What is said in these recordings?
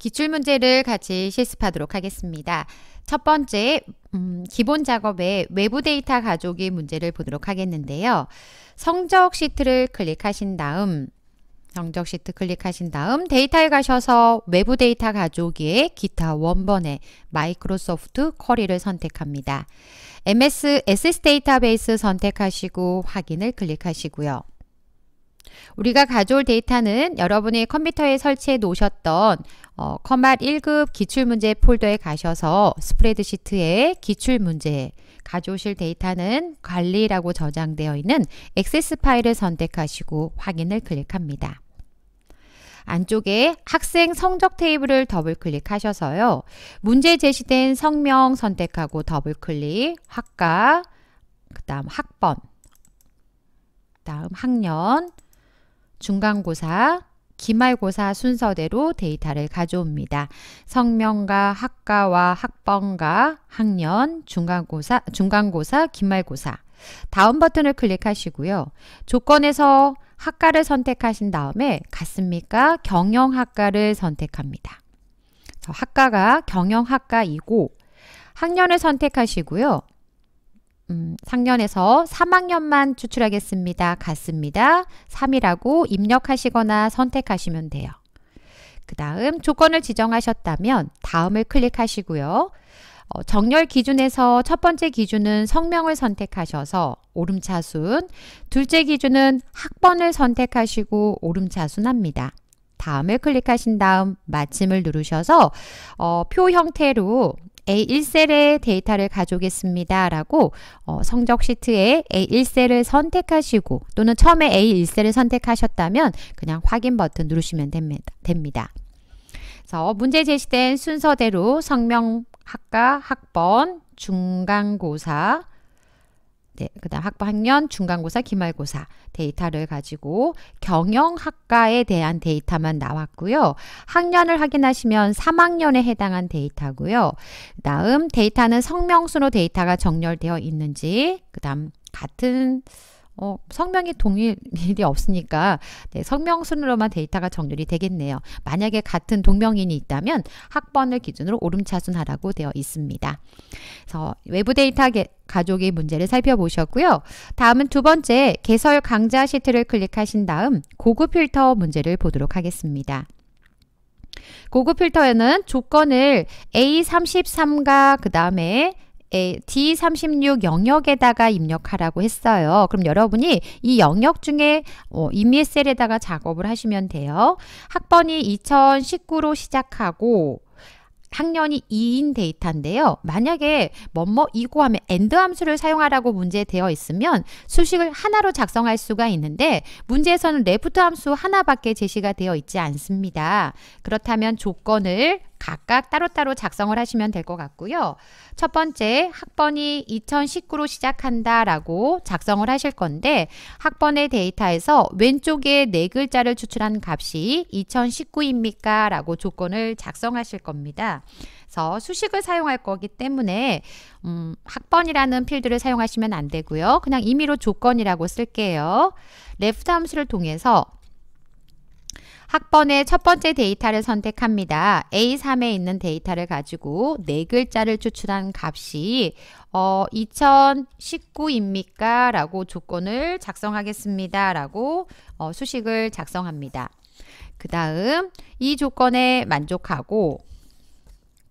기출문제를 같이 실습하도록 하겠습니다. 첫 번째, 음, 기본 작업의 외부 데이터 가족의 문제를 보도록 하겠는데요. 성적 시트를 클릭하신 다음 성적 시트 클릭하신 다음 데이터에 가셔서 외부 데이터 가져오기타 원번에 마이크로소프트 쿼리를 선택합니다. MS SS 데이터베이스 선택하시고 확인을 클릭하시고요. 우리가 가져올 데이터는 여러분의 컴퓨터에 설치해 놓으셨던 어, 컴 b 1급 기출문제 폴더에 가셔서 스프레드시트에 기출문제 가져오실 데이터는 관리라고 저장되어 있는 액세스 파일을 선택하시고 확인을 클릭합니다. 안쪽에 학생 성적 테이블을 더블 클릭하셔서요. 문제 제시된 성명 선택하고 더블 클릭, 학과, 그 다음 학번, 그 다음 학년, 중간고사, 기말고사 순서대로 데이터를 가져옵니다. 성명과 학과와 학번과 학년, 중간고사, 중간고사, 기말고사. 다음 버튼을 클릭하시고요. 조건에서 학과를 선택하신 다음에 같습니까? 경영학과를 선택합니다. 학과가 경영학과이고 학년을 선택하시고요. 음, 상년에서 3학년만 추출하겠습니다. 같습니다. 3이라고 입력하시거나 선택하시면 돼요. 그 다음 조건을 지정하셨다면 다음을 클릭하시고요. 어, 정렬 기준에서 첫 번째 기준은 성명을 선택하셔서 오름차순, 둘째 기준은 학번을 선택하시고 오름차순합니다. 다음을 클릭하신 다음 마침을 누르셔서 어, 표 형태로 A1셀의 데이터를 가져오겠습니다. 라고 어, 성적 시트에 A1셀을 선택하시고 또는 처음에 A1셀을 선택하셨다면 그냥 확인 버튼 누르시면 됩니다. 그래서 문제 제시된 순서대로 성명, 학과, 학번, 중간고사, 네, 그다음 학부 학년 중간고사 기말고사 데이터를 가지고 경영학과에 대한 데이터만 나왔고요. 학년을 확인하시면 3학년에 해당한 데이터고요. 다음 데이터는 성명수로 데이터가 정렬되어 있는지 그다음 같은 어, 성명이 동일이 없으니까 네, 성명 순으로만 데이터가 정렬이 되겠네요. 만약에 같은 동명인이 있다면 학번을 기준으로 오름차순하라고 되어 있습니다. 그래서 외부 데이터 가족의 문제를 살펴보셨고요. 다음은 두 번째 개설 강좌 시트를 클릭하신 다음 고급 필터 문제를 보도록 하겠습니다. 고급 필터에는 조건을 A33과 그 다음에 D36 영역에다가 입력하라고 했어요. 그럼 여러분이 이 영역 중에 어, 이미 셀에다가 작업을 하시면 돼요. 학번이 2019로 시작하고 학년이 2인 데이터인데요. 만약에 뭐 뭐 이고 하면 AND 함수를 사용하라고 문제에 되어 있으면 수식을 하나로 작성할 수가 있는데 문제에서는 레프트 함수 하나밖에 제시가 되어 있지 않습니다. 그렇다면 조건을 각각 따로따로 작성을 하시면 될 것 같고요. 첫 번째 학번이 2019로 시작한다 라고 작성을 하실 건데 학번의 데이터에서 왼쪽에 네 글자를 추출한 값이 2019입니까? 라고 조건을 작성하실 겁니다. 그래서 수식을 사용할 거기 때문에 음, 학번이라는 필드를 사용하시면 안 되고요. 그냥 임의로 조건이라고 쓸게요. 레프트 함수를 통해서 학번의 첫 번째 데이터를 선택합니다. A3에 있는 데이터를 가지고 네 글자를 추출한 값이 어, 2019입니까? 라고 조건을 작성하겠습니다. 라고 어, 수식을 작성합니다. 그 다음 이 조건에 만족하고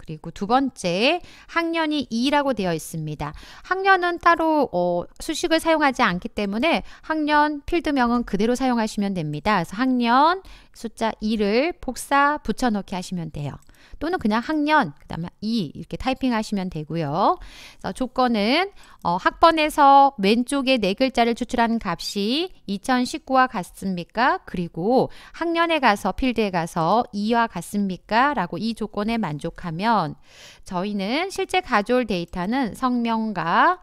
그리고 두 번째 학년이 2라고 되어 있습니다. 학년은 따로 어, 수식을 사용하지 않기 때문에 학년 필드명은 그대로 사용하시면 됩니다. 그래서 학년 숫자 2를 복사 붙여넣기 하시면 돼요. 또는 그냥 학년, 그 다음에 이 이렇게 타이핑하시면 되고요. 조건은 어, 학번에서 왼쪽에 네 글자를 추출하 값이 2019와 같습니까? 그리고 학년에 가서 필드에 가서 2와 같습니까? 라고 이 조건에 만족하면 저희는 실제 가져올 데이터는 성명과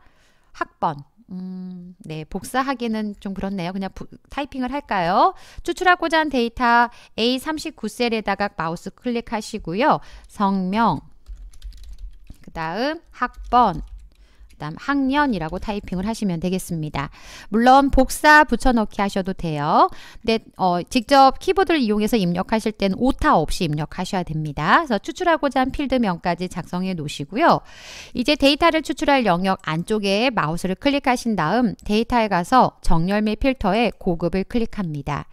학번, 음, 네, 복사하기는 좀 그렇네요. 그냥 부, 타이핑을 할까요? 추출하고자 한 데이터 A39셀에다가 마우스 클릭하시고요. 성명, 그 다음 학번, 그다음 학년이라고 타이핑을 하시면 되겠습니다. 물론 복사 붙여넣기 하셔도 돼요. 근데 어, 직접 키보드를 이용해서 입력하실 땐 오타 없이 입력하셔야 됩니다. 그래서 추출하고자 한 필드명까지 작성해 놓으시고요. 이제 데이터를 추출할 영역 안쪽에 마우스를 클릭하신 다음 데이터에 가서 정렬 및 필터에 고급을 클릭합니다.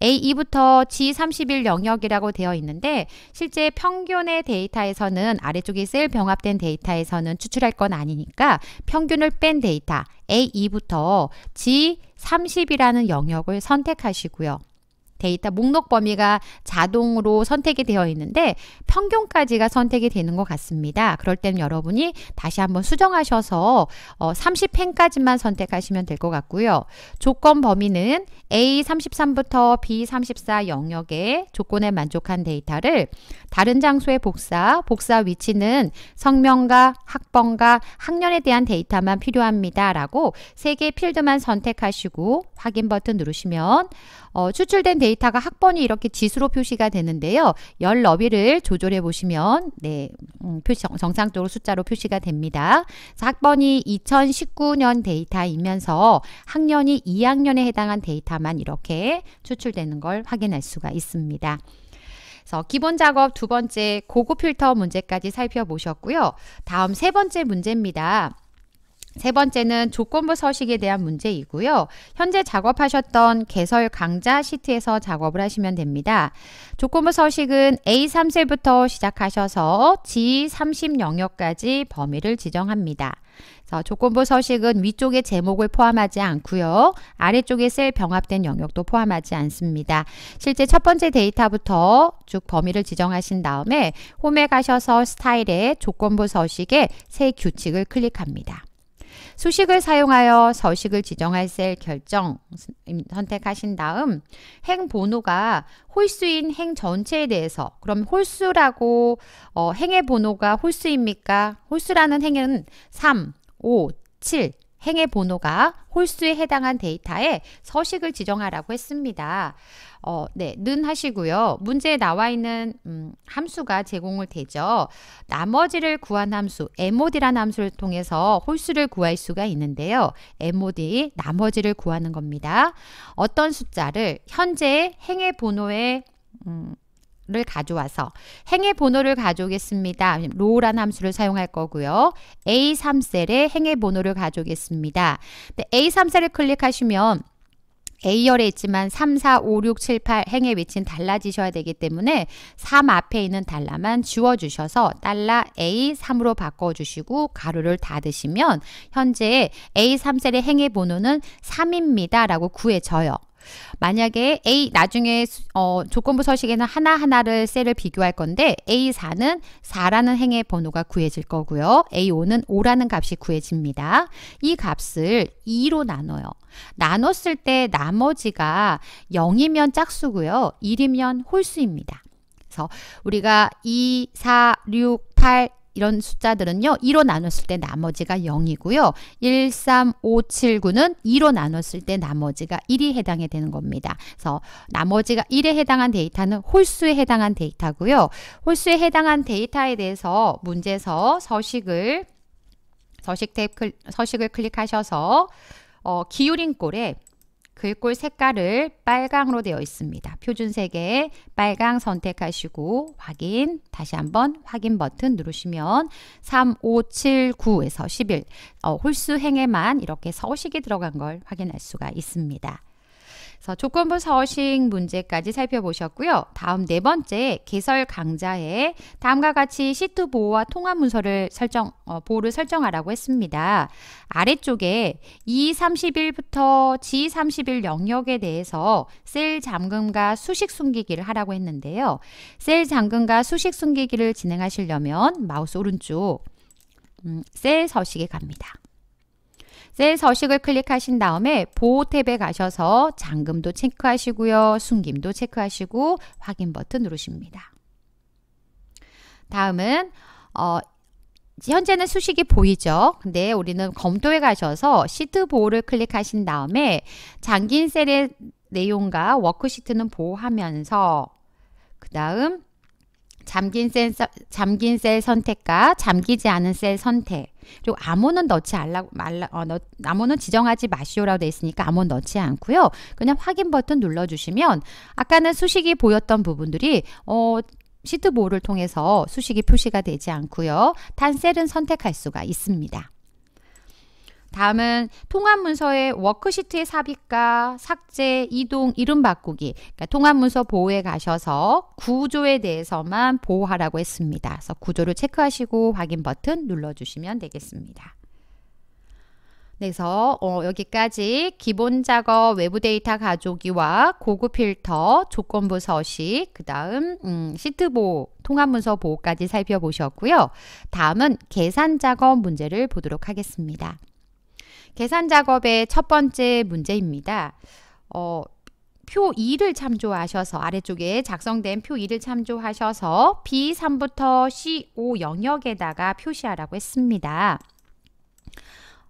A2부터 G31 영역이라고 되어 있는데 실제 평균의 데이터에서는 아래쪽에 셀 병합된 데이터에서는 추출할 건 아니니까 평균을 뺀 데이터 A2부터 G30이라는 영역을 선택하시고요. 데이터 목록 범위가 자동으로 선택이 되어 있는데 평균까지가 선택이 되는 것 같습니다. 그럴 때는 여러분이 다시 한번 수정하셔서 어, 30행까지만 선택하시면 될 것 같고요. 조건 범위는 A33부터 B34 영역의 조건에 만족한 데이터를 다른 장소의 복사, 복사 위치는 성명과 학번과 학년에 대한 데이터만 필요합니다. 라고 3개 필드만 선택하시고 확인 버튼 누르시면 어, 추출된 데이터 데이터가 학번이 이렇게 지수로 표시가 되는데요. 열 너비를 조절해 보시면 네, 음, 표시 정상적으로 숫자로 표시가 됩니다. 학번이 2019년 데이터이면서 학년이 2학년에 해당한 데이터만 이렇게 추출되는 걸 확인할 수가 있습니다. 그래서 기본 작업 두 번째 고급 필터 문제까지 살펴보셨고요. 다음 세 번째 문제입니다. 세 번째는 조건부 서식에 대한 문제이고요. 현재 작업하셨던 개설 강좌 시트에서 작업을 하시면 됩니다. 조건부 서식은 A3셀부터 시작하셔서 G30 영역까지 범위를 지정합니다. 조건부 서식은 위쪽에 제목을 포함하지 않고요. 아래쪽에 셀 병합된 영역도 포함하지 않습니다. 실제 첫 번째 데이터부터 쭉 범위를 지정하신 다음에 홈에 가셔서 스타일의 조건부 서식에새 규칙을 클릭합니다. 수식을 사용하여 서식을 지정할 셀 결정 선택하신 다음 행 번호가 홀수인 행 전체에 대해서 그럼 홀수라고 어, 행의 번호가 홀수입니까? 홀수라는 행은 3, 5, 7, 행의 번호가 홀수에 해당한 데이터에 서식을 지정하라고 했습니다. 어, 네, 는 하시고요. 문제에 나와 있는 음, 함수가 제공을 되죠. 나머지를 구한 함수, mod라는 함수를 통해서 홀수를 구할 수가 있는데요. mod, 나머지를 구하는 겁니다. 어떤 숫자를 현재 행의 번호에 음, 를 가져와서 행의 번호를 가져오겠습니다. 로우란 함수를 사용할 거고요. A3셀의 행의 번호를 가져오겠습니다. A3셀을 클릭하시면 A열에 있지만 3, 4, 5, 6, 7, 8 행의 위치는 달라지셔야 되기 때문에 3 앞에 있는 달러만 지워주셔서 달러 A3으로 바꿔주시고 가로를 닫으시면 현재 A3셀의 행의 번호는 3입니다. 라고 구해져요. 만약에 A 나중에 어, 조건부 서식에는 하나하나를 셀을 비교할 건데 A4는 4라는 행의 번호가 구해질 거고요. A5는 5라는 값이 구해집니다. 이 값을 2로 나눠요. 나눴을 때 나머지가 0이면 짝수고요. 1이면 홀수입니다. 그래서 우리가 2, 4, 6, 8, 이런 숫자들은요. 2로 나눴을 때 나머지가 0이고요. 1, 3, 5, 7, 9는 2로 나눴을 때 나머지가 1이 해당이 되는 겁니다. 그래서 나머지가 1에 해당한 데이터는 홀수에 해당한 데이터고요. 홀수에 해당한 데이터에 대해서 문제에서 서식을 서식 탭 서식을 클릭하셔서 어, 기울인 꼴에 글꼴 색깔을 빨강으로 되어 있습니다. 표준색에 빨강 선택하시고 확인, 다시 한번 확인 버튼 누르시면 3, 5, 7, 9에서 11 어, 홀수 행에만 이렇게 서식이 들어간 걸 확인할 수가 있습니다. 그래서 조건부 서식 문제까지 살펴보셨고요. 다음 네 번째 개설 강자에 다음과 같이 시트 보호와 통합 문서를 설정 어, 보호를 설정하라고 했습니다. 아래쪽에 E31부터 G31 영역에 대해서 셀 잠금과 수식 숨기기를 하라고 했는데요. 셀 잠금과 수식 숨기기를 진행하시려면 마우스 오른쪽 음, 셀 서식에 갑니다. 셀 서식을 클릭하신 다음에 보호 탭에 가셔서 잠금도 체크하시고요. 숨김도 체크하시고 확인 버튼 누르십니다. 다음은 어, 현재는 수식이 보이죠? 근데 우리는 검토에 가셔서 시트 보호를 클릭하신 다음에 잠긴 셀의 내용과 워크시트는 보호하면서 그 다음 잠긴 셀, 잠긴 셀 선택과 잠기지 않은 셀 선택. 그리고 암호는 넣지 말라, 말라 어, 넣, 암호는 지정하지 마시오라고 돼 있으니까 암호 넣지 않고요. 그냥 확인 버튼 눌러주시면 아까는 수식이 보였던 부분들이 어, 시트보호를 통해서 수식이 표시가 되지 않고요. 단셀은 선택할 수가 있습니다. 다음은 통합문서의 워크시트의 삽입과 삭제, 이동, 이름 바꾸기 그러니까 통합문서 보호에 가셔서 구조에 대해서만 보호하라고 했습니다. 그래서 구조를 체크하시고 확인 버튼 눌러주시면 되겠습니다. 네, 그래서 어, 여기까지 기본 작업 외부 데이터 가져오기와 고급 필터, 조건부 서식, 그 다음 음, 시트 보호, 통합문서 보호까지 살펴보셨고요. 다음은 계산 작업 문제를 보도록 하겠습니다. 계산 작업의 첫 번째 문제입니다. 어, 표 2를 참조하셔서 아래쪽에 작성된 표 2를 참조하셔서 B3부터 C5 영역에다가 표시하라고 했습니다.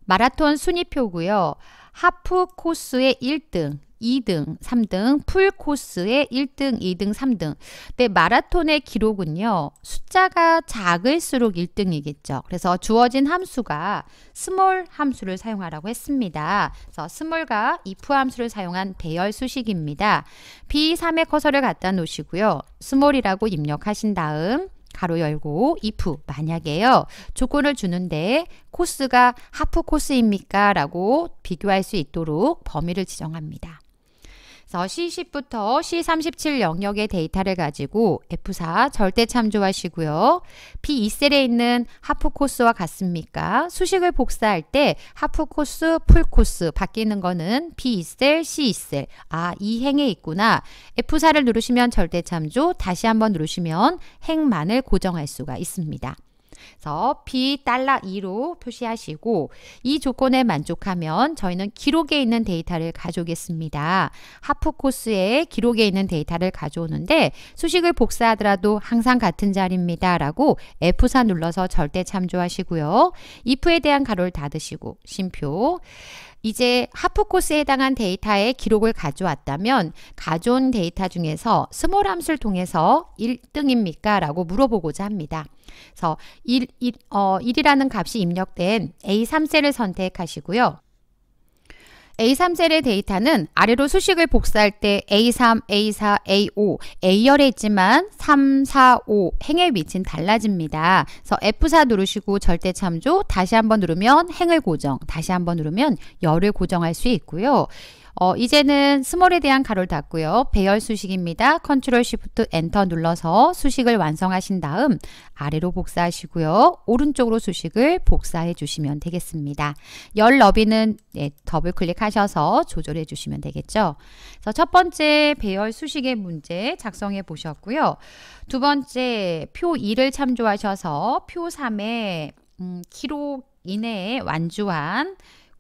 마라톤 순위표고요. 하프 코스의 1등, 2등, 3등, 풀코스의 1등, 2등, 3등. 근데 마라톤의 기록은요. 숫자가 작을수록 1등이겠죠. 그래서 주어진 함수가 small 함수를 사용하라고 했습니다. 그래서 l l 과 if 함수를 사용한 배열 수식입니다. B3의 커서를 갖다 놓으시고요. s m a l l 이라고 입력하신 다음 가로 열고 if 만약에요 조건을 주는데 코스가 하프 코스입니까 라고 비교할 수 있도록 범위를 지정합니다. 그래서 C10부터 C37 영역의 데이터를 가지고 F4 절대 참조하시고요. B2셀에 있는 하프 코스와 같습니까? 수식을 복사할 때 하프 코스, 풀 코스 바뀌는 거는 B2셀, C2셀. 아, 이 행에 있구나. F4를 누르시면 절대 참조, 다시 한번 누르시면 행만을 고정할 수가 있습니다. 그래서 B 달러 2로 표시하시고 이 조건에 만족하면 저희는 기록에 있는 데이터를 가져오겠습니다. 하프 코스의 기록에 있는 데이터를 가져오는데 수식을 복사하더라도 항상 같은 자리입니다. 라고 F4 눌러서 절대 참조하시고요. if에 대한 가로를 닫으시고 심표 이제 하프코스에 해당한 데이터의 기록을 가져왔다면 가져온 데이터 중에서 스몰 함수를 통해서 1등입니까? 라고 물어보고자 합니다. 그래서 1, 1, 어, 이라는 값이 입력된 A3셀을 선택하시고요. A3셀의 데이터는 아래로 수식을 복사할 때 A3, A4, A5, A열에 있지만 3, 4, 5 행의 위치는 달라집니다. 그래서 F4 누르시고 절대 참조 다시 한번 누르면 행을 고정, 다시 한번 누르면 열을 고정할 수 있고요. 어, 이제는 스몰에 대한 가로를 닫고요. 배열 수식입니다. 컨트롤 쉬프트 엔터 눌러서 수식을 완성하신 다음 아래로 복사하시고요. 오른쪽으로 수식을 복사해 주시면 되겠습니다. 열 너비는 예, 더블 클릭하셔서 조절해 주시면 되겠죠. 그래서 첫 번째 배열 수식의 문제 작성해 보셨고요. 두 번째 표 2를 참조하셔서 표 3에 음, 키로 이내에 완주한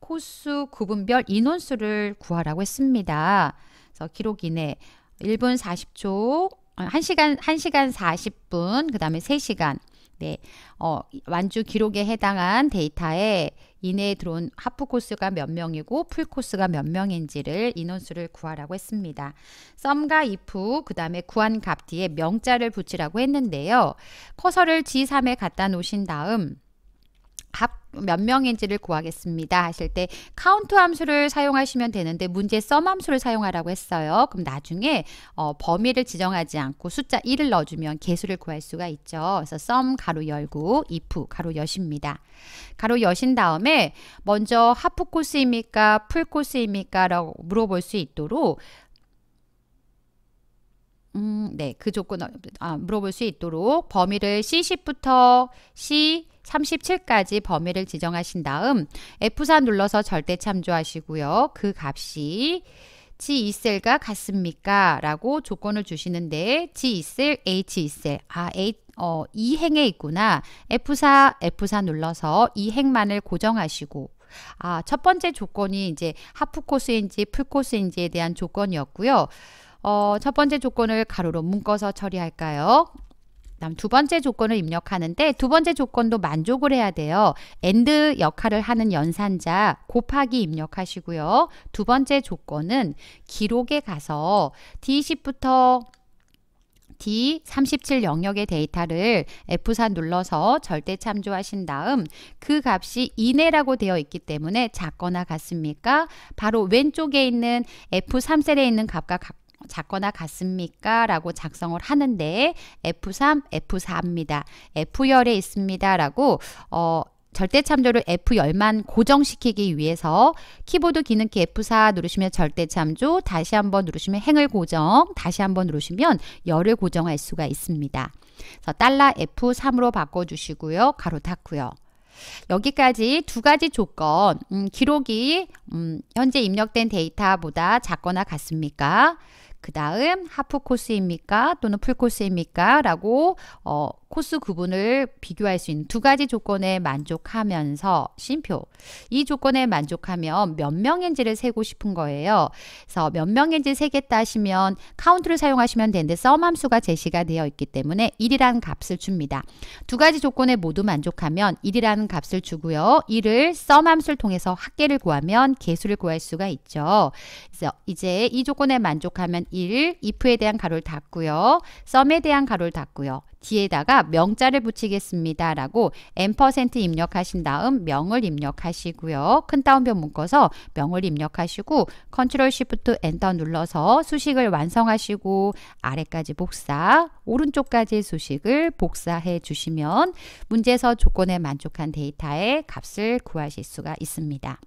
코수 구분별 인원수를 구하라고 했습니다. 그래서 기록 이내 1분 40초, 1시간, 어, 1시간 40분, 그 다음에 3시간. 네, 어, 완주 기록에 해당한 데이터에 이내에 들어온 하프 코스가 몇 명이고 풀 코스가 몇 명인지를 인원수를 구하라고 했습니다. 썸과 if 그 다음에 구한 값 뒤에 명자를 붙이라고 했는데요. 커서를 G3에 갖다 놓으신 다음 합몇 명인지를 구하겠습니다 하실 때 카운트 함수를 사용하시면 되는데 문제 썸 함수를 사용하라고 했어요. 그럼 나중에 어, 범위를 지정하지 않고 숫자 1을 넣어주면 개수를 구할 수가 있죠. 그래서 썸 가로 열고 if 가로 여십니다. 가로 여신 다음에 먼저 하프 코스입니까? 풀 코스입니까? 라고 물어볼 수 있도록 음, 네, 그 조건 아, 물어볼 수 있도록 범위를 C10부터 C 37까지 범위를 지정하신 다음 F4 눌러서 절대 참조하시고요. 그 값이 G2셀과 같습니까? 라고 조건을 주시는데 G2셀, H2셀, 아, H, 어, 이 행에 있구나. F4, F4 눌러서 이 행만을 고정하시고 아, 첫 번째 조건이 이제 하프 코스인지 풀 코스인지에 대한 조건이었고요. 어, 첫 번째 조건을 가로로 묶어서 처리할까요? 다음 두 번째 조건을 입력하는데 두 번째 조건도 만족을 해야 돼요. and 역할을 하는 연산자 곱하기 입력하시고요. 두 번째 조건은 기록에 가서 D10부터 D37 영역의 데이터를 F4 눌러서 절대 참조하신 다음 그 값이 이내라고 되어 있기 때문에 작거나 같습니까? 바로 왼쪽에 있는 F3셀에 있는 값과 같 작거나 같습니까? 라고 작성을 하는데 F3, F4입니다. F열에 있습니다. 라고 어, 절대 참조를 f 1만 고정시키기 위해서 키보드 기능키 F4 누르시면 절대 참조, 다시 한번 누르시면 행을 고정, 다시 한번 누르시면 열을 고정할 수가 있습니다. 그래서 달러 F3으로 바꿔주시고요. 가로 닫고요. 여기까지 두 가지 조건, 음, 기록이 음, 현재 입력된 데이터보다 작거나 같습니까? 그 다음 하프 코스입니까? 또는 풀 코스입니까? 라고 어, 코스 구분을 비교할 수 있는 두 가지 조건에 만족하면서 쉼표 이 조건에 만족하면 몇 명인지를 세고 싶은 거예요. 그래서 몇 명인지 세겠다 하시면 카운트를 사용하시면 되는데 썸함수가 제시가 되어 있기 때문에 1이라는 값을 줍니다. 두 가지 조건에 모두 만족하면 1이라는 값을 주고요. 1을 썸함수를 통해서 합계를 구하면 개수를 구할 수가 있죠. 그래서 이제 이 조건에 만족하면 1, if에 대한 가로를 닫고요. 썸에 대한 가로를 닫고요. 뒤에다가 명자를 붙이겠습니다. 라고 n% 입력하신 다음 명을 입력하시고요. 큰 따옴표 묶어서 명을 입력하시고 컨트롤 시프트 엔터 눌러서 수식을 완성하시고 아래까지 복사, 오른쪽까지 수식을 복사해 주시면 문제서 에 조건에 만족한 데이터의 값을 구하실 수가 있습니다.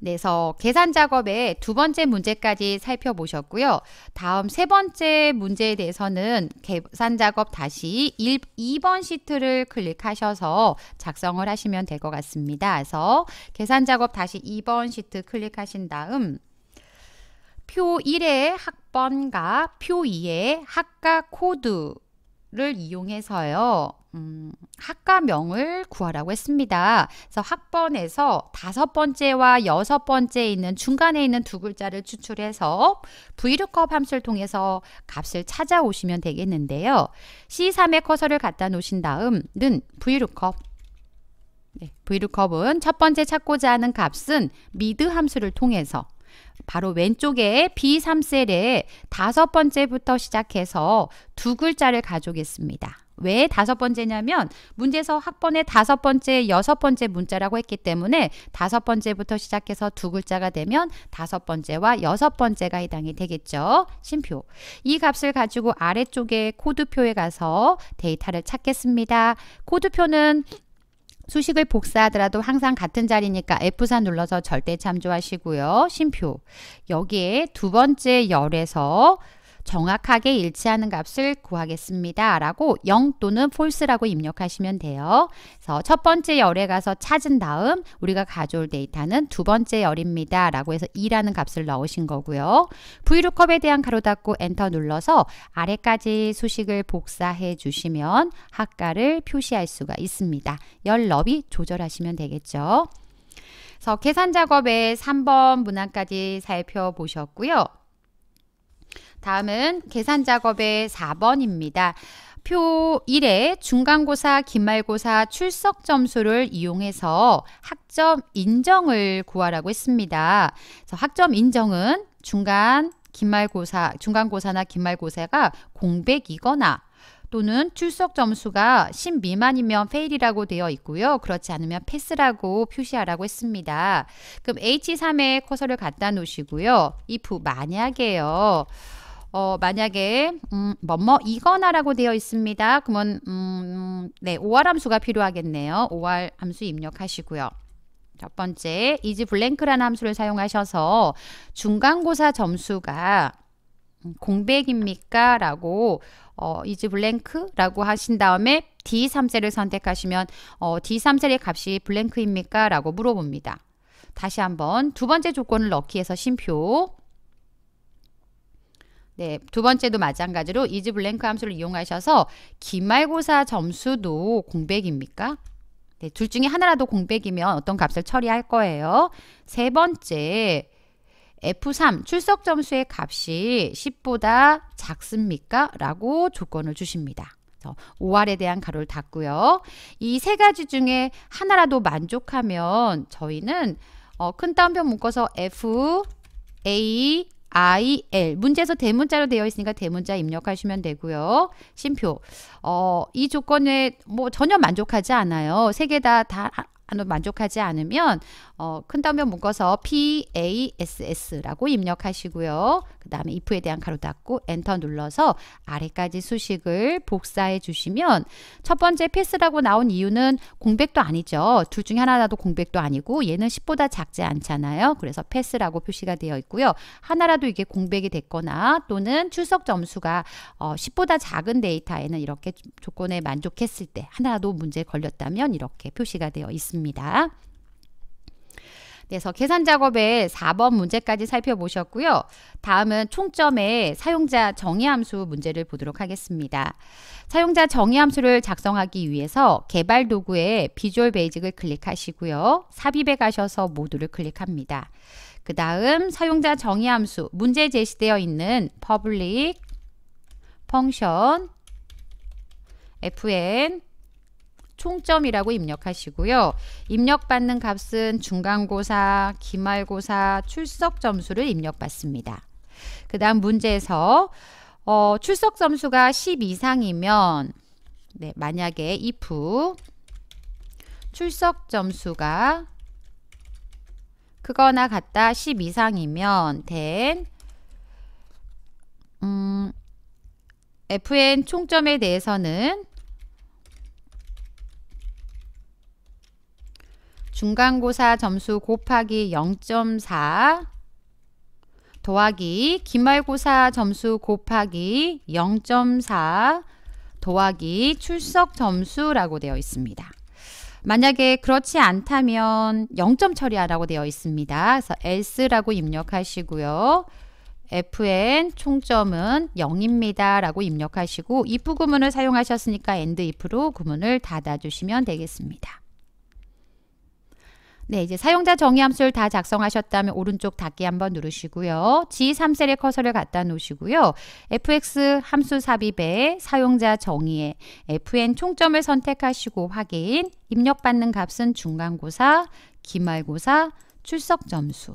그래서 계산 작업의 두 번째 문제까지 살펴보셨고요. 다음 세 번째 문제에 대해서는 계산 작업 다시 1, 2번 시트를 클릭하셔서 작성을 하시면 될 것 같습니다. 그래서 계산 작업 다시 2번 시트 클릭하신 다음 표 1의 학번과 표 2의 학과 코드 를 이용해서요. 음, 학과명을 구하라고 했습니다. 그래서 학번에서 다섯 번째와 여섯 번째에 있는 중간에 있는 두 글자를 추출해서 vlookup 함수를 통해서 값을 찾아오시면 되겠는데요. c 3의 커서를 갖다 놓으신 다음은 vlookup 네, vlookup은 첫 번째 찾고자 하는 값은 미드 함수를 통해서 바로 왼쪽에 B3셀에 다섯 번째부터 시작해서 두 글자를 가져오겠습니다. 왜 다섯 번째냐면 문제에서 학번의 다섯 번째, 여섯 번째 문자라고 했기 때문에 다섯 번째부터 시작해서 두 글자가 되면 다섯 번째와 여섯 번째가 해당이 되겠죠. 심표. 이 값을 가지고 아래쪽에 코드표에 가서 데이터를 찾겠습니다. 코드표는 수식을 복사하더라도 항상 같은 자리니까 F4 눌러서 절대 참조하시고요. 심표. 여기에 두 번째 열에서 정확하게 일치하는 값을 구하겠습니다. 라고 0 또는 false라고 입력하시면 돼요. 그래서 첫 번째 열에 가서 찾은 다음 우리가 가져올 데이터는 두 번째 열입니다. 라고 해서 2라는 값을 넣으신 거고요. VLOOKUP에 대한 가로 닫고 엔터 눌러서 아래까지 수식을 복사해 주시면 학과를 표시할 수가 있습니다. 열 너비 조절하시면 되겠죠. 그래서 계산 작업의 3번 문항까지 살펴보셨고요. 다음은 계산 작업의 4번입니다. 표 1에 중간고사, 기말고사 출석 점수를 이용해서 학점 인정을 구하라고 했습니다. 그래서 학점 인정은 중간 기말고사, 중간고사나 기말고사가 공백이거나 또는 출석 점수가 10 미만이면 페일이라고 되어 있고요. 그렇지 않으면 패스라고 표시하라고 했습니다. 그럼 H3에 커서를 갖다 놓으시고요. if 만약에요. 어, 만약에 음, 뭐뭐이거나라고 되어 있습니다. 그러면 음, 네, 5월 함수가 필요하겠네요. 5월 함수 입력하시고요. 첫 번째, 이지 블랭크라는 함수를 사용하셔서 중간고사 점수가 음, 공백입니까? 라고 어, 이지 블랭크라고 하신 다음에 D3셀을 선택하시면 어, D3셀의 값이 블랭크입니까? 라고 물어봅니다. 다시 한번 두 번째 조건을 넣기해서 심표 네, 두 번째도 마찬가지로 이즈 블랭크 함수를 이용하셔서 기말고사 점수도 공백입니까? 네, 둘 중에 하나라도 공백이면 어떤 값을 처리할 거예요. 세 번째, F3 출석 점수의 값이 10보다 작습니까? 라고 조건을 주십니다. 그래 5R에 대한 가로를 닫고요. 이 세 가지 중에 하나라도 만족하면 저희는 어, 큰 따옴표 묶어서 F, A, IL 문제에서 대문자로 되어 있으니까 대문자 입력하시면 되고요. 심표 어, 이 조건에 뭐 전혀 만족하지 않아요. 세개다다 만족하지 않으면 어, 큰 단면 묶어서 PASS라고 입력하시고요. 그 다음에 if에 대한 가로 닫고 엔터 눌러서 아래까지 수식을 복사해 주시면 첫 번째 패스라고 나온 이유는 공백도 아니죠. 둘 중에 하나라도 공백도 아니고 얘는 10보다 작지 않잖아요. 그래서 패스라고 표시가 되어 있고요. 하나라도 이게 공백이 됐거나 또는 출석 점수가 어, 10보다 작은 데이터에는 이렇게 조건에 만족했을 때 하나라도 문제 걸렸다면 이렇게 표시가 되어 있습니다. 있습니다. 네, 그래서 계산 작업의 4번 문제까지 살펴보셨고요. 다음은 총점의 사용자 정의 함수 문제를 보도록 하겠습니다. 사용자 정의 함수를 작성하기 위해서 개발 도구에 비주얼 베이직을 클릭하시고요. 삽입에 가셔서 모두를 클릭합니다. 그 다음 사용자 정의 함수 문제 제시되어 있는 public function fn 총점이라고 입력하시고요. 입력받는 값은 중간고사, 기말고사, 출석 점수를 입력받습니다. 그 다음 문제에서 어, 출석 점수가 10 이상이면 네, 만약에 if 출석 점수가 크거나 같다 10 이상이면 된 음, FN 총점에 대해서는 중간고사 점수 곱하기 0.4 더하기 기말고사 점수 곱하기 0.4 더하기 출석 점수라고 되어 있습니다. 만약에 그렇지 않다면 0점 처리하라고 되어 있습니다. 그래서 S라고 입력하시고요. FN 총점은 0입니다. 라고 입력하시고 if 구문을 사용하셨으니까 AND IF로 구문을 닫아주시면 되겠습니다. 네, 이제 사용자 정의 함수를 다 작성하셨다면 오른쪽 닫기 한번 누르시고요. G3셀에 커서를 갖다 놓으시고요. fx 함수 삽입에 사용자 정의에 fn 총점을 선택하시고 확인, 입력받는 값은 중간고사, 기말고사, 출석 점수.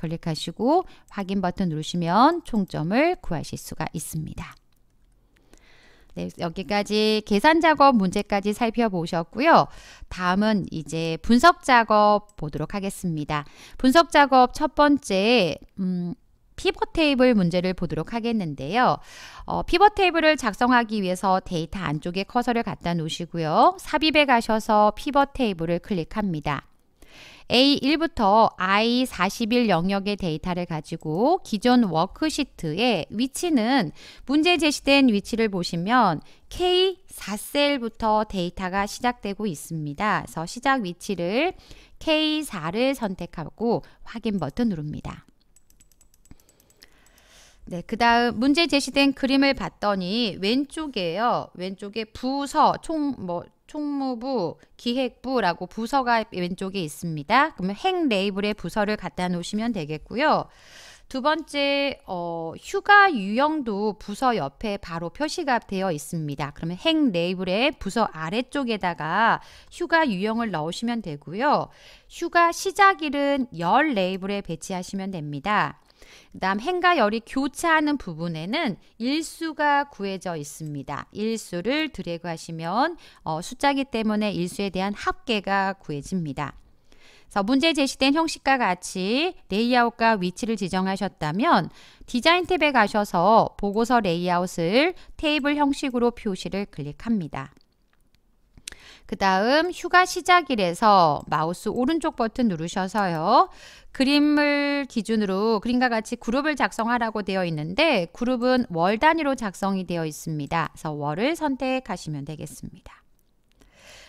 클릭하시고 확인 버튼 누르시면 총점을 구하실 수가 있습니다. 네, 여기까지 계산 작업 문제까지 살펴보셨고요. 다음은 이제 분석 작업 보도록 하겠습니다. 분석 작업 첫 번째, 음, 피벗 테이블 문제를 보도록 하겠는데요. 어, 피벗 테이블을 작성하기 위해서 데이터 안쪽에 커서를 갖다 놓으시고요. 삽입에 가셔서 피벗 테이블을 클릭합니다. A1부터 I41 영역의 데이터를 가지고 기존 워크시트의 위치는 문제 제시된 위치를 보시면 K4셀부터 데이터가 시작되고 있습니다. 그래서 시작 위치를 K4를 선택하고 확인 버튼 누릅니다. 네, 그 다음 문제 제시된 그림을 봤더니 왼쪽에요. 왼쪽에 부서, 총, 뭐, 총무부, 기획부라고 부서가 왼쪽에 있습니다. 그러면 행 레이블에 부서를 갖다 놓으시면 되겠고요. 두 번째 어, 휴가 유형도 부서 옆에 바로 표시가 되어 있습니다. 그러면 행 레이블의 부서 아래쪽에다가 휴가 유형을 넣으시면 되고요. 휴가 시작일은 열 레이블에 배치하시면 됩니다. 그다음 행과 열이 교차하는 부분에는 일수가 구해져 있습니다. 일수를 드래그 하시면 어, 숫자기 때문에 일수에 대한 합계가 구해집니다. 문제 제시된 형식과 같이 레이아웃과 위치를 지정하셨다면 디자인 탭에 가셔서 보고서 레이아웃을 테이블 형식으로 표시를 클릭합니다. 그 다음 휴가 시작일에서 마우스 오른쪽 버튼 누르셔서요. 그림을 기준으로 그림과 같이 그룹을 작성하라고 되어 있는데 그룹은 월 단위로 작성이 되어 있습니다. 그래서 월을 선택하시면 되겠습니다.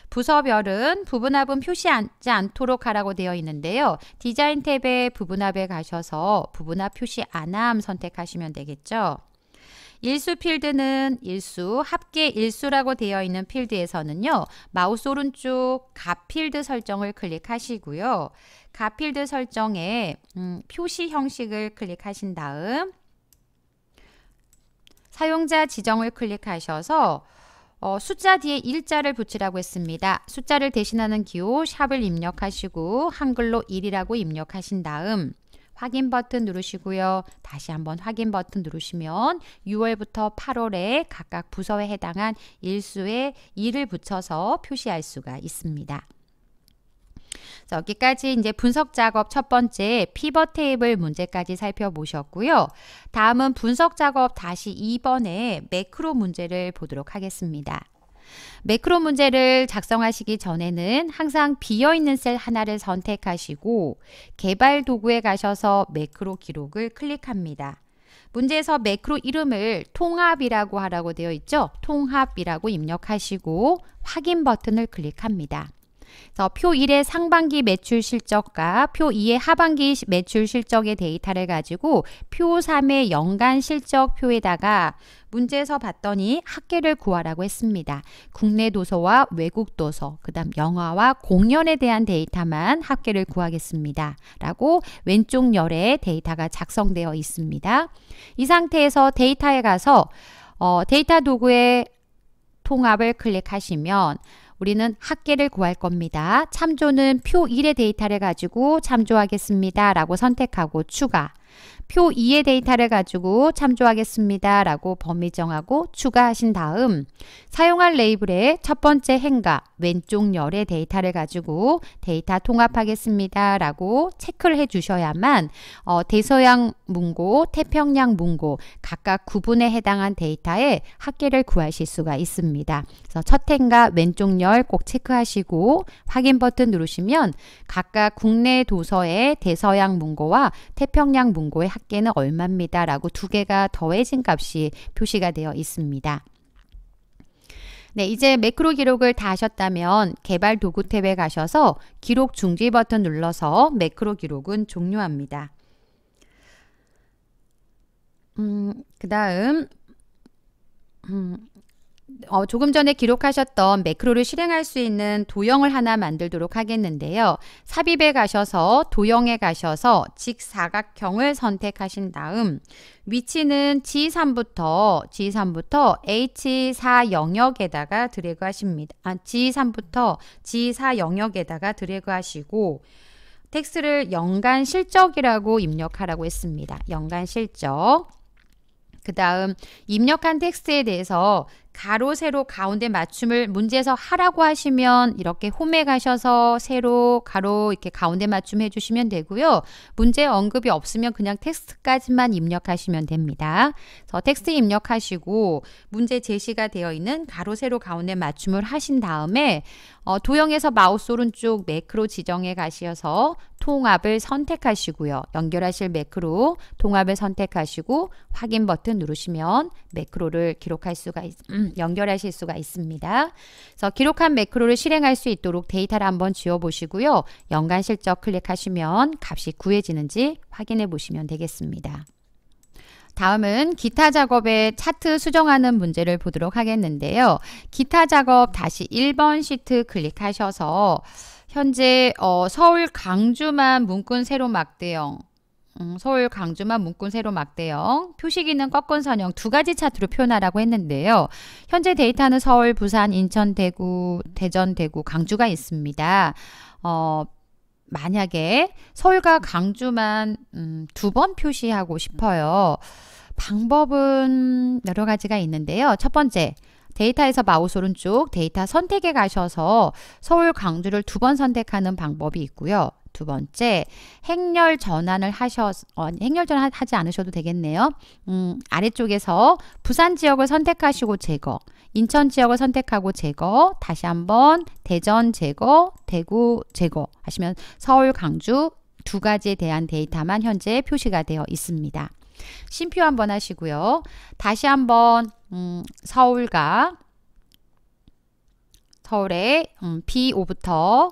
부서별은 부분합은 표시하지 않도록 하라고 되어 있는데요. 디자인 탭에 부분합에 가셔서 부분합 표시 안함 선택하시면 되겠죠. 일수 필드는 일수, 합계 일수라고 되어 있는 필드에서는요. 마우스 오른쪽 가 필드 설정을 클릭하시고요. 가 필드 설정에 음, 표시 형식을 클릭하신 다음 사용자 지정을 클릭하셔서 어, 숫자 뒤에 일자를 붙이라고 했습니다. 숫자를 대신하는 기호 샵을 입력하시고 한글로 1이라고 입력하신 다음 확인 버튼 누르시고요. 다시 한번 확인 버튼 누르시면 6월부터 8월에 각각 부서에 해당한 일수에 일을 붙여서 표시할 수가 있습니다. 자, 여기까지 이제 분석 작업 첫 번째 피벗 테이블 문제까지 살펴보셨고요. 다음은 분석 작업 다시 2번의 매크로 문제를 보도록 하겠습니다. 매크로 문제를 작성하시기 전에는 항상 비어있는 셀 하나를 선택하시고 개발 도구에 가셔서 매크로 기록을 클릭합니다. 문제에서 매크로 이름을 통합이라고 하라고 되어 있죠? 통합이라고 입력하시고 확인 버튼을 클릭합니다. 그래서 표 1의 상반기 매출 실적과 표 2의 하반기 매출 실적의 데이터를 가지고 표 3의 연간 실적표에다가 문제에서 봤더니 학계를 구하라고 했습니다. 국내 도서와 외국 도서, 그 다음 영화와 공연에 대한 데이터만 학계를 구하겠습니다. 라고 왼쪽 열에 데이터가 작성되어 있습니다. 이 상태에서 데이터에 가서 어, 데이터 도구의 통합을 클릭하시면 우리는 학계를 구할 겁니다. 참조는 표 1의 데이터를 가지고 참조하겠습니다. 라고 선택하고 추가. 표 2의 데이터를 가지고 참조하겠습니다. 라고 범위 정하고 추가하신 다음 사용할 레이블의 첫 번째 행과 왼쪽 열의 데이터를 가지고 데이터 통합하겠습니다. 라고 체크를 해 주셔야만 어, 대서양 문고, 태평양 문고 각각 구분에 해당한 데이터에 합계를 구하실 수가 있습니다. 그래서 첫 행과 왼쪽 열 꼭 체크하시고 확인 버튼 누르시면 각각 국내 도서의 대서양 문고와 태평양 문고의 합 작게는 얼마입니다. 라고 두 개가 더해진 값이 표시가 되어 있습니다. 네, 이제 매크로 기록을 다 하셨다면 개발 도구 탭에 가셔서 기록 중지 버튼 눌러서 매크로 기록은 종료합니다. 음, 그 다음, 음, 어, 조금 전에 기록하셨던 매크로를 실행할 수 있는 도형을 하나 만들도록 하겠는데요. 삽입에 가셔서 도형에 가셔서 직사각형을 선택하신 다음 위치는 G3부터 G3부터 H4 영역에다가 드래그 하십니다. 아, G3부터 G4 영역에다가 드래그 하시고 텍스트를 연간 실적이라고 입력하라고 했습니다. 연간 실적. 그 다음 입력한 텍스트에 대해서 가로 세로 가운데 맞춤을 문제에서 하라고 하시면 이렇게 홈에 가셔서 세로 가로 이렇게 가운데 맞춤 해주시면 되고요. 문제 언급이 없으면 그냥 텍스트까지만 입력하시면 됩니다. 그래서 텍스트 입력하시고 문제 제시가 되어 있는 가로 세로 가운데 맞춤을 하신 다음에 어, 도형에서 마우스 오른쪽 매크로 지정해 가셔서 통합을 선택하시고요. 연결하실 매크로 통합을 선택하시고 확인 버튼 누르시면 매크로를 기록할 수가 있습니다. 연결하실 수가 있습니다. 그래서 기록한 매크로를 실행할 수 있도록 데이터를 한번 지워보시고요. 연간 실적 클릭하시면 값이 구해지는지 확인해 보시면 되겠습니다. 다음은 기타 작업에 차트 수정하는 문제를 보도록 하겠는데요. 기타 작업 다시 1번 시트 클릭하셔서 현재 어, 서울 강주만 문군 세로 막대형 음, 서울 강주만 문군 세로 막대형 표시기는 꺾은선형 두 가지 차트로 표현하라고 했는데요. 현재 데이터는 서울, 부산, 인천, 대구, 대전, 대구, 강주가 있습니다. 어, 만약에 서울과 강주만 음, 두번 표시하고 싶어요. 방법은 여러 가지가 있는데요. 첫 번째, 데이터에서 마우스 오른쪽 데이터 선택에 가셔서 서울 강주를 두 번 선택하는 방법이 있고요. 두 번째, 행렬 전환을 하셔, 어, 행렬 전환하지 않으셔도 되겠네요. 음, 아래쪽에서 부산 지역을 선택하시고 제거, 인천 지역을 선택하고 제거, 다시 한번 대전 제거, 대구 제거 하시면 서울, 강주 두 가지에 대한 데이터만 현재 표시가 되어 있습니다. 심표 한번 하시고요. 다시 한번 음, 서울과 서울의 음, B5부터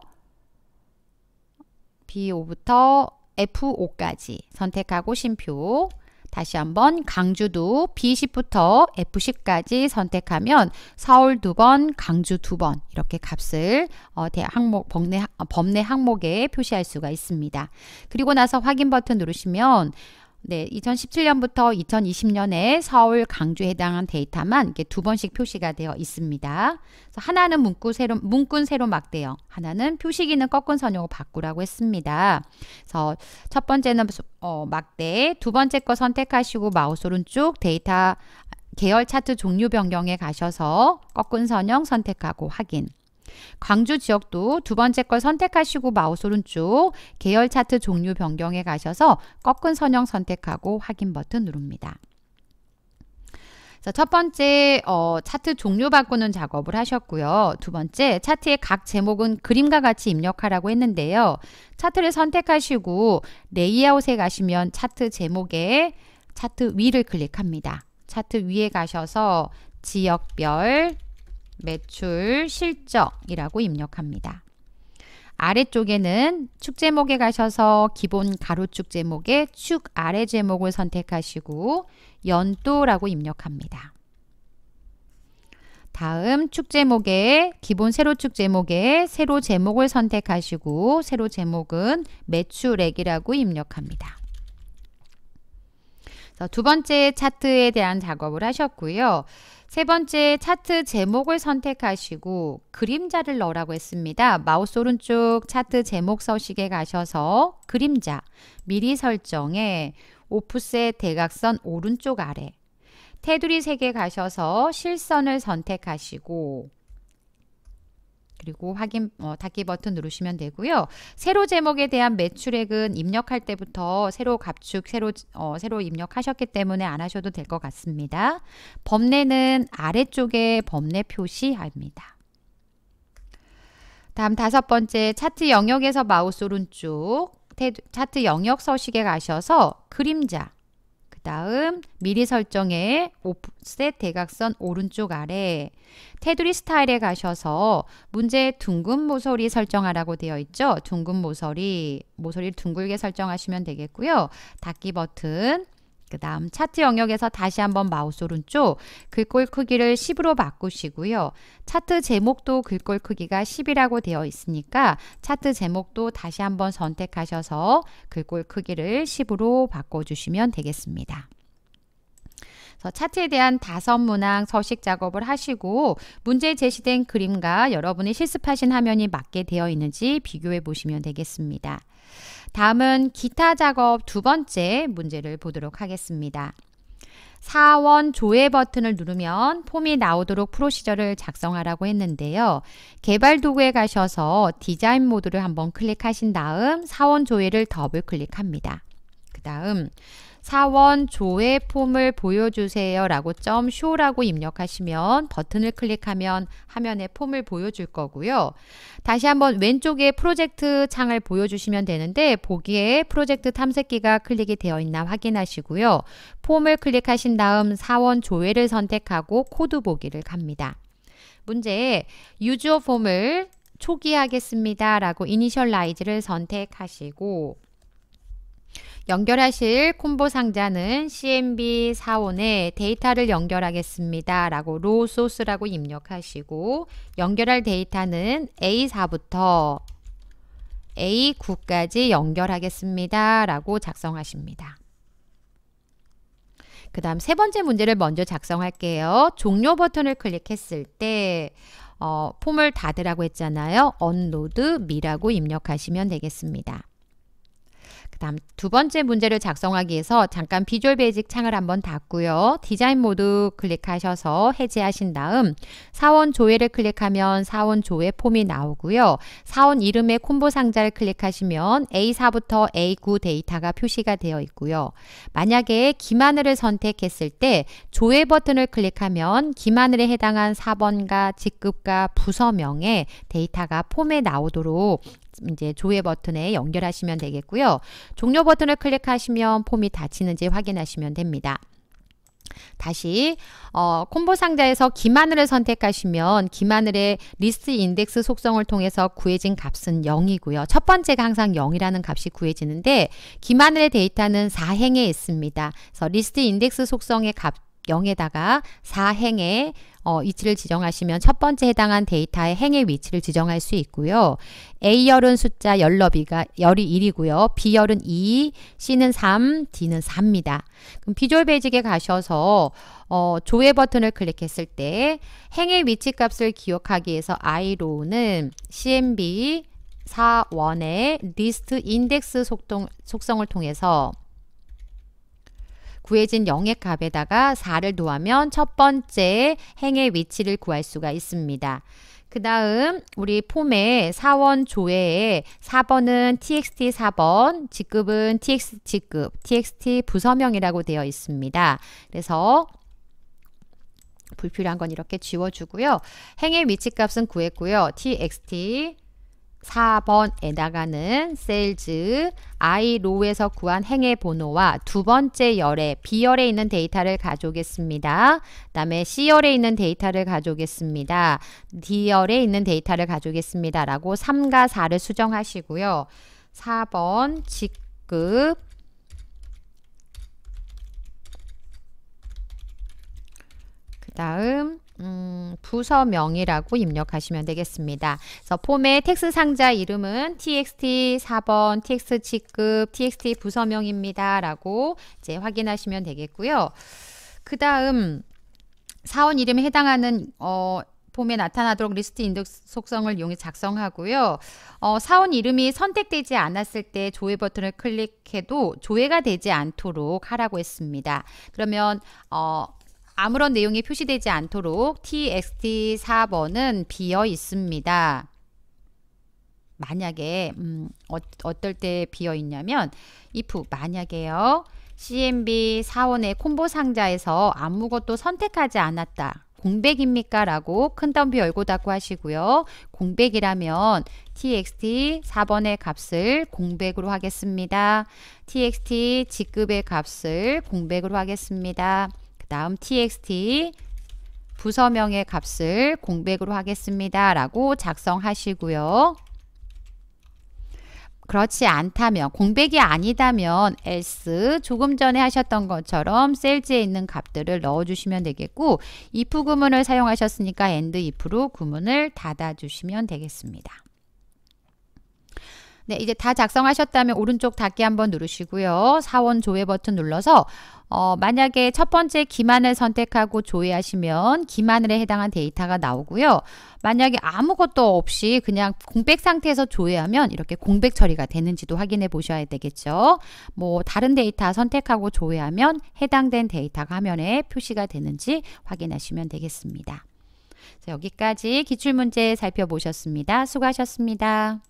B5부터 F5까지 선택하고 심표 다시 한번 강주도 B10부터 F10까지 선택하면 서울 두 번, 강주 두 번 이렇게 값을 어, 대 항목, 범례, 범례 항목에 표시할 수가 있습니다. 그리고 나서 확인 버튼 누르시면 네, 2017년부터 2020년에 서울, 강주에 해당한 데이터만 이렇게 두 번씩 표시가 되어 있습니다. 하나는 문구 새로 문군 새로 막대요. 하나는 표시기는 꺾은 선형으로 바꾸라고 했습니다. 그래서 첫 번째는 어, 막대, 두 번째 거 선택하시고 마우스 오른쪽 데이터 계열 차트 종류 변경에 가셔서 꺾은 선형 선택하고 확인. 광주 지역도 두 번째 걸 선택하시고 마우스 오른쪽 계열 차트 종류 변경에 가셔서 꺾은 선형 선택하고 확인 버튼 누릅니다. 첫 번째 어, 차트 종류 바꾸는 작업을 하셨고요. 두 번째 차트의 각 제목은 그림과 같이 입력하라고 했는데요. 차트를 선택하시고 레이아웃에 가시면 차트 제목에 차트 위를 클릭합니다. 차트 위에 가셔서 지역별 매출 실적이라고 입력합니다. 아래쪽에는 축 제목에 가셔서 기본 가로축 제목에 축 아래 제목을 선택하시고 연도라고 입력합니다. 다음 축 제목에 기본 세로축 제목에 세로 제목을 선택하시고 세로 제목은 매출액이라고 입력합니다. 두 번째 차트에 대한 작업을 하셨고요. 세 번째 차트 제목을 선택하시고 그림자를 넣으라고 했습니다. 마우스 오른쪽 차트 제목 서식에 가셔서 그림자 미리 설정에 오프셋 대각선 오른쪽 아래 테두리 색에 가셔서 실선을 선택하시고 그리고 확인 어, 닫기 버튼 누르시면 되고요. 세로 제목에 대한 매출액은 입력할 때부터 새로 갑축, 새로 어, 새로 입력하셨기 때문에 안 하셔도 될 것 같습니다. 범례는 아래쪽에 범례 표시합니다. 다음 다섯 번째 차트 영역에서 마우스 오른쪽 차트 영역 서식에 가셔서 그림자 다음 미리 설정해 오프셋 대각선 오른쪽 아래 테두리 스타일에 가셔서 문제 둥근 모서리 설정하라고 되어 있죠. 둥근 모서리, 모서리를 둥글게 설정하시면 되겠고요. 닫기 버튼 그 다음 차트 영역에서 다시 한번 마우스 오른쪽 글꼴 크기를 10으로 바꾸시고요. 차트 제목도 글꼴 크기가 10이라고 되어 있으니까 차트 제목도 다시 한번 선택하셔서 글꼴 크기를 10으로 바꿔주시면 되겠습니다. 차트에 대한 다섯 문항 서식 작업을 하시고 문제 에 제시된 그림과 여러분이 실습하신 화면이 맞게 되어 있는지 비교해 보시면 되겠습니다. 다음은 기타 작업 두 번째 문제를 보도록 하겠습니다. 사원 조회 버튼을 누르면 폼이 나오도록 프로시저를 작성하라고 했는데요. 개발 도구에 가셔서 디자인 모드를 한번 클릭하신 다음 사원 조회를 더블 클릭합니다. 그 다음 사원 조회 폼을 보여주세요 라고 점 쇼라고 입력하시면 버튼을 클릭하면 화면에 폼을 보여줄 거고요. 다시 한번 왼쪽에 프로젝트 창을 보여주시면 되는데 보기에 프로젝트 탐색기가 클릭이 되어 있나 확인하시고요. 폼을 클릭하신 다음 사원 조회를 선택하고 코드 보기를 갑니다. 문제 유저 폼을 초기하겠습니다 라고 이니셜라이즈를 선택하시고 연결하실 콤보 상자는 CMB 사원에 데이터를 연결하겠습니다. 라고 로 소스라고 입력하시고 연결할 데이터는 A4부터 A9까지 연결하겠습니다. 라고 작성하십니다. 그 다음 세 번째 문제를 먼저 작성할게요. 종료 버튼을 클릭했을 때 어, 폼을 닫으라고 했잖아요. 언로드 미라고 입력하시면 되겠습니다. 다음 두 번째 문제를 작성하기 위해서 잠깐 비주얼 베이직 창을 한번 닫고요. 디자인 모드 클릭하셔서 해제하신 다음 사원 조회를 클릭하면 사원 조회 폼이 나오고요. 사원 이름의 콤보 상자를 클릭하시면 A4부터 A9 데이터가 표시가 되어 있고요. 만약에 김하늘을 선택했을 때 조회 버튼을 클릭하면 김하늘에 해당한 사번과 직급과 부서명의 데이터가 폼에 나오도록 이제 조회 버튼에 연결하시면 되겠고요. 종료 버튼을 클릭하시면 폼이 닫히는지 확인하시면 됩니다. 다시 어, 콤보 상자에서 기마늘을 선택하시면 기마늘의 리스트 인덱스 속성을 통해서 구해진 값은 0이고요. 첫 번째가 항상 0이라는 값이 구해지는데 기마늘의 데이터는 4행에 있습니다. 그래서 리스트 인덱스 속성의 값 0에다가 4행의 어, 위치를 지정하시면 첫 번째 해당한 데이터의 행의 위치를 지정할 수 있고요. A열은 숫자 열 너비가 열이 1이고요. B열은 2, C는 3, D는 4입니다. 그럼 비주얼 베이직에 가셔서 어, 조회 버튼을 클릭했을 때 행의 위치 값을 기억하기 위해서 I로는 CMB 사원의 리스트 인덱스 속성, 속성을 통해서 구해진 영액값에다가 4를 더하면 첫 번째 행의 위치를 구할 수가 있습니다. 그 다음 우리 폼의 사원 조회에 4번은 txt 4번, 직급은 t x 직급, txt 부서명이라고 되어 있습니다. 그래서 불필요한 건 이렇게 지워주고요. 행의 위치값은 구했고요. txt 4번에나가는 셀즈 i로에서 구한 행의 번호와 두 번째 열에 B열에 있는 데이터를 가져오겠습니다. 그다음에 C열에 있는 데이터를 가져오겠습니다. D열에 있는 데이터를 가져오겠습니다. 라고 3과 4를 수정하시고요. 4번 직급 그 다음 음, 부서명이라고 입력하시면 되겠습니다. 그래서 폼의 텍스 상자 이름은 txt 4번 txt 직급 txt 부서명입니다. 라고 이제 확인하시면 되겠고요. 그 다음 사원 이름에 해당하는 어, 폼에 나타나도록 리스트 인덱스 속성을 이용해 작성하고요. 어, 사원 이름이 선택되지 않았을 때 조회 버튼을 클릭해도 조회가 되지 않도록 하라고 했습니다. 그러면 어, 아무런 내용이 표시되지 않도록 txt 4번은 비어 있습니다. 만약에 음, 어, 어떨 때 비어 있냐면 if 만약에요. CMB 사원의 콤보 상자에서 아무것도 선택하지 않았다. 공백입니까? 라고 큰덤비 열고 닫고 하시고요. 공백이라면 txt 4번의 값을 공백으로 하겠습니다. txt 직급의 값을 공백으로 하겠습니다. 다음 txt 부서명의 값을 공백으로 하겠습니다. 라고 작성하시고요. 그렇지 않다면 공백이 아니다면 else 조금 전에 하셨던 것처럼 셀즈에 있는 값들을 넣어주시면 되겠고 if 구문을 사용하셨으니까 and if로 구문을 닫아주시면 되겠습니다. 네, 이제 다 작성하셨다면 오른쪽 닫기 한번 누르시고요. 사원 조회 버튼 눌러서 어, 만약에 첫 번째 기만을 선택하고 조회하시면 기만을에 해당한 데이터가 나오고요. 만약에 아무것도 없이 그냥 공백 상태에서 조회하면 이렇게 공백 처리가 되는지도 확인해 보셔야 되겠죠. 뭐 다른 데이터 선택하고 조회하면 해당된 데이터가 화면에 표시가 되는지 확인하시면 되겠습니다. 여기까지 기출문제 살펴보셨습니다. 수고하셨습니다.